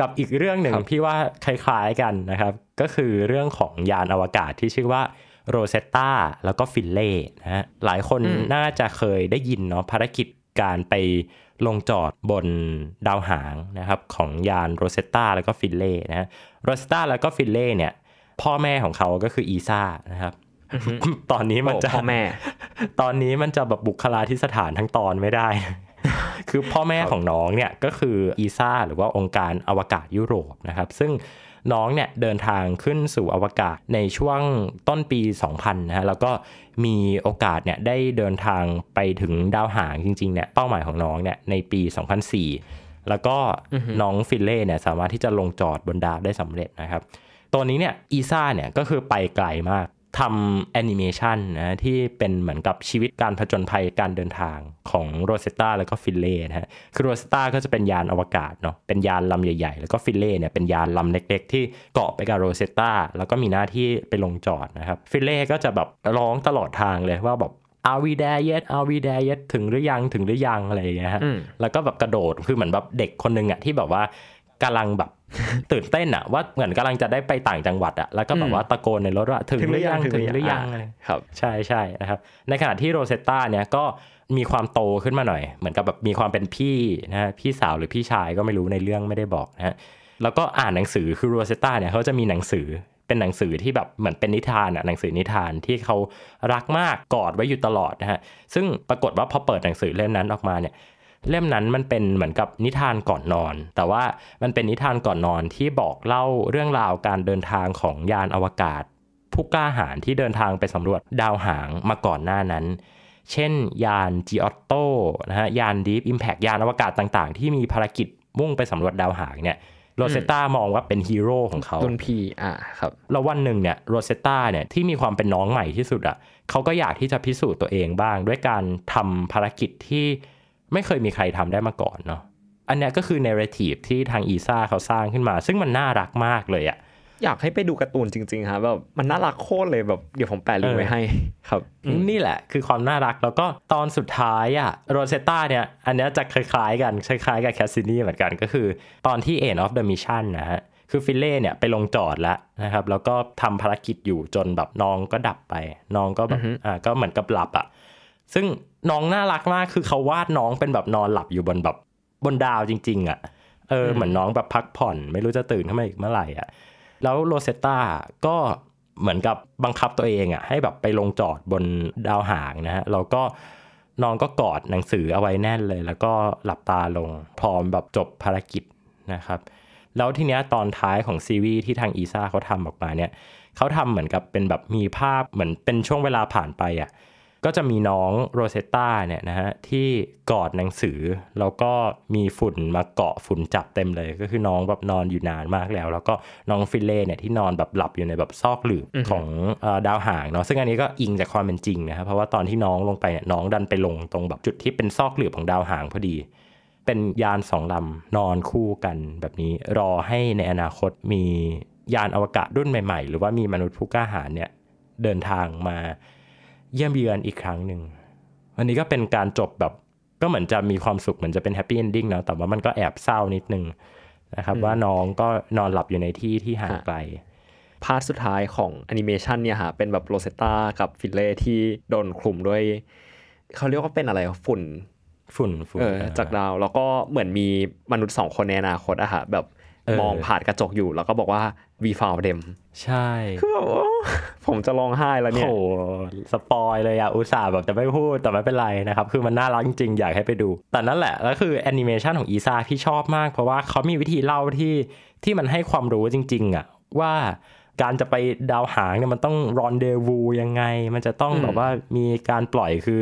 กับอีกเรื่องหนึ่งพี่ว่าคล้ายๆกันนะครับก็คือเรื่องของยานอวกาศที่ชื่อว่าโรเซตตาแล้วก็ฟิลเล่นะฮะหลายคนน่าจะเคยได้ยินเนาะภารกิจการไป ลงจอดบนดาวหางนะครับของยานโรเซตตาแล้วก็ฟิลเล่นะโรเซตตาแล้วก็ฟิลเล่เนี่ย พ่อแม่ของเขาก็คืออีซ่านะครับ ตอนนี้มันจะพ่อแม่ ตอนนี้มันจะแบบบุคลาธิสถานทั้งตอนไม่ได้คือพ่อแม่ของน้องเนี่ยก็คืออีซ่า หรือว่าองค์การอวกาศยุโรปนะครับ ซึ่งน้องเนี่ยเดินทางขึ้นสู่อวกาศในช่วงต้นปี 2000นะฮะแล้วก็มีโอกาสเนี่ยได้เดินทางไปถึงดาวหางจริงๆเนี่ยเป้าหมายของน้องเนี่ยในปี 2004 แล้วก็น้องฟิลเล่เนี่ยสามารถที่จะลงจอดบนดาวได้สำเร็จนะครับตัวนี้เนี่ยอีซ่าเนี่ยก็คือไปไกลมากทำแอนิเมชันนะที่เป็นเหมือนกับชีวิตการผจญภัยการเดินทางของโรเซตตาแล้วก็ฟิลเล่นะฮะ คือโรเซตตาก็จะเป็นยานอวกาศเนาะเป็นยานลำใหญ่ๆ แล้วก็ฟิลเล่เนี่ยเป็นยานลำเล็กๆที่เกาะไปกับโรเซตตาแล้วก็มีหน้าที่ไปลงจอดนะครับฟิลเล่ก็จะแบบร้องตลอดทางเลยว่าแบบอาวีเดเยตอาวีเดเยตถึงหรือยังถึงหรือยัง อะไรอย่างเงี้ยฮะ แล้วก็แบบกระโดดคือเหมือนแบบเด็กคนหนึ่งอะที่แบบว่ากำลังแบบตื่นเต้นอะว่าเหมือนกำลังจะได้ไปต่างจังหวัดอะแล้วก็แบบว่าตะโกนในรถว่าถึงหรือยังถึงหรือยังครับใช่ใช่นะครับในขณะที่โรเซตาเนี่ยก็มีความโตขึ้นมาหน่อยเหมือนกับแบบมีความเป็นพี่นะพี่สาวหรือพี่ชายก็ไม่รู้ในเรื่องไม่ได้บอกนะฮะแล้วก็อ่านหนังสือคือโรเซตาเนี่ยเขาจะมีหนังสือเป็นหนังสือที่แบบเหมือนเป็นนิทานอะหนังสือนิทานที่เขารักมากกอดไว้อยู่ตลอดนะฮะซึ่งปรากฏว่าพอเปิดหนังสือเล่มนั้นออกมาเนี่ยเล่มนั้นมันเป็นเหมือนกับนิทานก่อนนอน แต่ว่ามันเป็นนิทานก่อนนอนที่บอกเล่าเรื่องราวการเดินทางของยานอวกาศผู้กล้าหาญที่เดินทางไปสำรวจดาวหางมาก่อนหน้านั้น เช่นยานจิออตโตนะฮะยานดีฟอิมแพกยานอวกาศต่างๆ ที่มีภารกิจมุ่งไปสำรวจดาวหางเนี่ยโรเซตตามองว่าเป็นฮีโร่ของเขาตุนพีอ่าครับแล้ววันหนึ่งเนี่ยโรเซตตาเนี่ยที่มีความเป็นน้องใหม่ที่สุดอะ่ะเขาก็อยากที่จะพิสูจน์ตัวเองบ้าง ด้วยการทำภารกิจที่ไม่เคยมีใครทำได้มาก่อนเนาะ อันนี้ก็คือเนื้อทีฟที่ทางอีซ่าเขาสร้างขึ้นมา ซึ่งมันน่ารักมากเลยอะ อยากให้ไปดูการ์ตูนจริงๆครับแบบมันน่ารักโคตรเลยแบบเดี๋ยวผมแปะลิงก์ไว้ให้ ครับ นี่แหละ คือความน่ารักแล้วก็ตอนสุดท้ายอะโรเซตาเนี่ย อันนี้จะคล้ายๆ กันคล้ายๆ กับแคสซินีเหมือนกันก็คือตอนที่เอ็นออฟเดอะมิชชั่นนะฮะคือฟิเล่เนี่ยไปลงจอดแล้วนะครับแล้วก็ทำภารกิจอยู่จนแบบน้องก็ดับไปน้องก็แบบอ่าก็เหมือนกับหลับอ่ะซึ่งน้องน่ารักมากคือเขาวาดน้องเป็นแบบนอนหลับอยู่บนแบบบนดาวจริง ๆอะ่ะเออเหมือนน้องแบบพักผ่อนไม่รู้จะตื่นขึ้นมาอีกเมื่อไหร่อ่ะแล้วโรเซตาก็เหมือนกับบังคับตัวเองอ่ะให้แบบไปลงจอดบนดาวหางนะฮะแล้วก็น้องก็กอดหนังสือเอาไว้แน่นเลยแล้วก็หลับตาลงพร้อมแบบจบภารกิจนะครับ แล้วทีเนี้ยตอนท้ายของซีรีส์ที่ทางอีซ่าเขาทำออกมาเนี่ยเขาทำเหมือนกับเป็นแบบมีภาพเหมือนเป็นช่วงเวลาผ่านไปอ่ะก็จะมีน้องโรเซตตาเนี่ยนะฮะที่กอดหนังสือแล้วก็มีฝุ่นมาเกาะฝุ่นจับเต็มเลย ก็คือน้องแบบนอนอยู่นานมากแล้ว แล้วก็น้องฟิเล่เนี่ยที่นอนแบบหลับอยู่ในแบบซอกหลืบของดาวหางเนาะซึ่งอันนี้ก็อิงจากความเป็นจริงนะครับเพราะว่าตอนที่น้องลงไปเนี่ยน้องดันไปลงตรงแบบจุดที่เป็นซอกหลืบของดาวหางพอดี เป็นยานสองลำนอนคู่กันแบบนี้รอให้ในอนาคตมียานอวกาศรุ่นใหม่ ๆ หรือว่ามีมนุษย์ผู้กล้าหาญเนี่ยเดินทางมาเยี่ยมเยือนอีกครั้งหนึ่งอันนี้ก็เป็นการจบแบบก็เหมือนจะมีความสุข เหมือนจะเป็นแฮปปี้เอนดิ้งนะแต่ว่ามันก็แอบเศร้านิดนึงนะครับว่าน้องก็นอนหลับอยู่ในที่ที่ห่างไกลภาทสุดท้ายของแอนิเมชันเนี่ยฮะเป็นแบบโรเซต้า กับฟิลเล่ที่โดนคลุมด้วยเขาเรียกว่าเป็นอะไรฝุ่นฝุ่นฝุ่นจากดาวแล้วก็เหมือนมีมนุษย์สองคนในอนาคตอะฮะแบบมองผ่านกระจกอยู่แล้วก็บอกว่าวีฟาวเดมใช่ คือ ผมจะร้องไห้แล้วเนี่ยโอ้สปอยเลยอะอุตส่าห์แบบจะไม่พูด แต่ไม่เป็นไรนะครับ คือมันน่ารักจริงๆ อยากให้ไปดู แต่นั่นแหละแล้วคือแอนิเมชันของอีซาพี่ชอบมาก เพราะว่าเขามีวิธีเล่าที่ที่มันให้ความรู้จริงๆอะว่าการจะไปดาวหางเนี่ยมันต้องรอนเดวูยังไง มันจะต้องแบบว่ามีการปล่อยคือ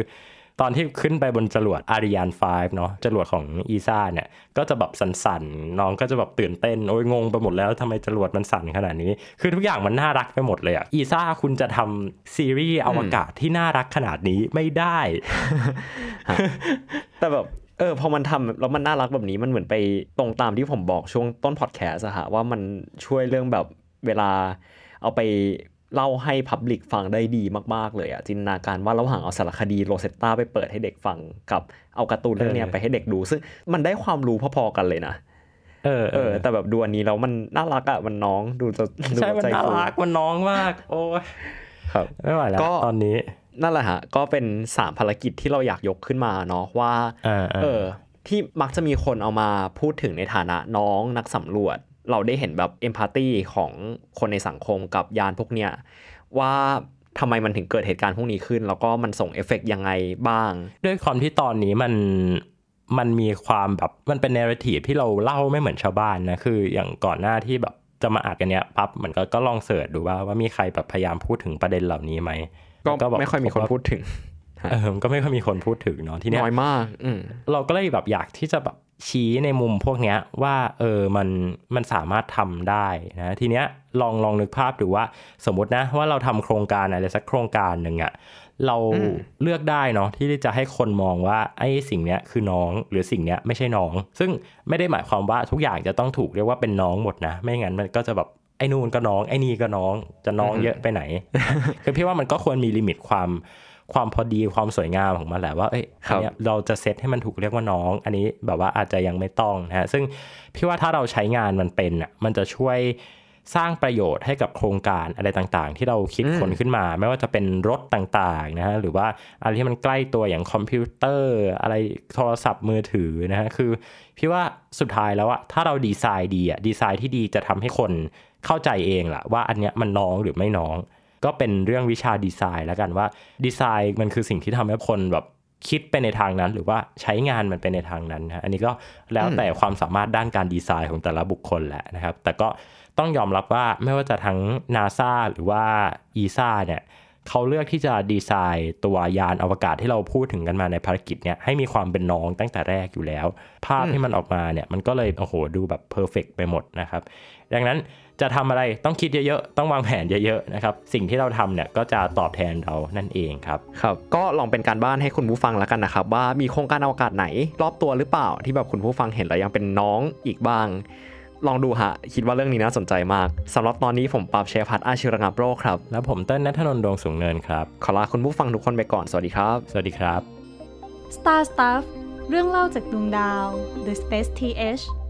ตอนที่ขึ้นไปบนจรวดอาริยาน5เนาะจรวดของอีซ่าเนี่ย ก็จะแบบสั่นๆ น้องก็จะแบบตื่นเต้น โอ้ยงงไปหมดแล้วทำไมจรวดมันสั่นขนาดนี้ คือทุกอย่างมันน่ารักไปหมดเลยอะอีซ่าคุณจะทำซีรีส์อวกาศที่น่ารักขนาดนี้ไม่ได้ แต่แบบเออพอมันทำแล้วมันน่ารักแบบนี้มันเหมือนไปตรงตามที่ผมบอกช่วงต้นพอดแคสต์อะฮะว่ามันช่วยเรื่องแบบเวลาเอาไปเล่าให้พับลิกฟังได้ดีมากๆเลยอะจินนาการว่าระหว่างเอาสารคดีโรเซตตาไปเปิดให้เด็กฟังกับเอาการ์ตูนเรื่องนี้ไปให้เด็กดูซึ่งมันได้ความรู้พอๆกันเลยนะเออเออ แต่แบบดูอันนี้แล้วมันน่ารักอะมันน้องดูจะใช่ มันน่ารัก มันน้องมาก โอ้ยครับไม่ไหวแล้วตอนนี้นั่นแหละฮะก็เป็นสามภารกิจที่เราอยากยกขึ้นมาเนาะว่าเออ ที่มักจะมีคนเอามาพูดถึงในฐานะน้องนักสำรวจเราได้เห็นแบบเอมพัตตีของคนในสังคมกับยานพวกเนี้ยว่าทำไมมันถึงเกิดเหตุการณ์พวกนี้ขึ้น แล้วก็มันส่งเอฟเฟกยังไงบ้าง ด้วยความที่ตอนนี้มันมันมีความแบบมันเป็นเนื้อทีที่เราเล่าไม่เหมือนชาวบ้านนะ คืออย่างก่อนหน้าที่แบบจะมาอ่านกันเนี้ยปั๊บมันก็ก็ลองเสิร์ชดูว่าว่ามีใครแบบพยายามพูดถึงประเด็นเหล่านี้ไหม ก็ไม่ค่อยมีคนพูดถึงเออก็ไม่ค่อยมีคนพูดถึงเนาะที่นี้น้อยมาก อืเราก็เลยแบบอยากที่จะแบบชี้ในมุมพวกเนี้ยว่าเออมันมันสามารถทำได้นะทีเนี้ยลองลองนึกภาพดูว่าสมมตินะว่าเราทำโครงการอะไรสักโครงการหนึ่งอะเราเลือกได้เนาะที่จะให้คนมองว่า ไอ้สิ่งเนี้ยคือน้องหรือสิ่งเนี้ยไม่ใช่น้อง ซึ่งไม่ได้หมายความว่าทุกอย่างจะต้องถูก เรียกว่าเป็นน้องหมดนะ ไม่งั้นมันก็จะแบบไอ้นู่นก็น้องไอ้นี่ก็น้องจะน้องเยอะไปไหนคือพี่ว่ามันก็ควรมีลิมิตความความพอดีความสวยงามของมันแหละว่า เอ้ยอันนี้เราจะเซตให้มันถูกเรียกว่าน้อง อันนี้แบบว่าอาจจะยังไม่ต้องนะฮะ ซึ่งพี่ว่าถ้าเราใช้งานมันเป็นอ่ะ มันจะช่วยสร้างประโยชน์ให้กับโครงการอะไรต่างๆ ที่เราคิดคนขึ้นมา ไม่ว่าจะเป็นรถต่างๆนะฮะ หรือว่าอะไรที่มันใกล้ตัวอย่างคอมพิวเตอร์ อะไร โทรศัพท์มือถือนะฮะ คือพี่ว่าสุดท้ายแล้วอะถ้าเราดีไซน์ ดีอะดีไซน์ที่ดีจะทำให้คนเข้าใจเองล่ะว่าอันเนี้ยมันน้องหรือไม่น้องก็เป็นเรื่องวิชาดีไซน์แล้วกันว่า ดีไซน์มันคือสิ่งที่ทำให้คนแบบคิดไปในทางนั้น หรือว่าใช้งานมันไปในทางนั้นนะอันนี้ก็แล้วแต่ความสามารถด้านการดีไซน์ของแต่ละบุคคลแหละนะครับ แต่ก็ต้องยอมรับว่าไม่ว่าจะทั้งนาซาหรือว่าอีซาเนี่ยเขาเลือกที่จะดีไซน์ ตัวยานอวกาศที่เราพูดถึงกันมาในภารกิจเนี่ยให้มีความเป็นน้องตั้งแต่แรกอยู่แล้ว ภาพที่มันออกมาเนี่ยมันก็เลยโอ้โหดูแบบเพอร์เฟกไปหมดนะครับดังนั้นจะทำอะไรต้องคิดเยอะๆ ต้องวางแผนเยอะๆ นะครับ สิ่งที่เราทำเนี่ยก็จะตอบแทนเรานั่นเองครับครับก็ลองเป็นการบ้านให้คุณผู้ฟังแล้วกันนะครับ ว่ามีโครงการอวกาศไหน รอบตัวหรือเปล่าที่แบบคุณผู้ฟังเห็นแล้วยังเป็นน้องอีกบ้าง ลองดูฮะคิดว่าเรื่องนี้น่าสนใจมากสำหรับตอนนี้ผมปรับเชฟพัดอาชิระงับโรคครับและผมเต้นนัทนนท์ดวงสูงเนินครับขอลาคุณผู้ฟังทุกคนไปก่อนสวัสดีครับ สวัสดีครับ Star Stuff เรื่องเล่าจากดวงดาว The Space TH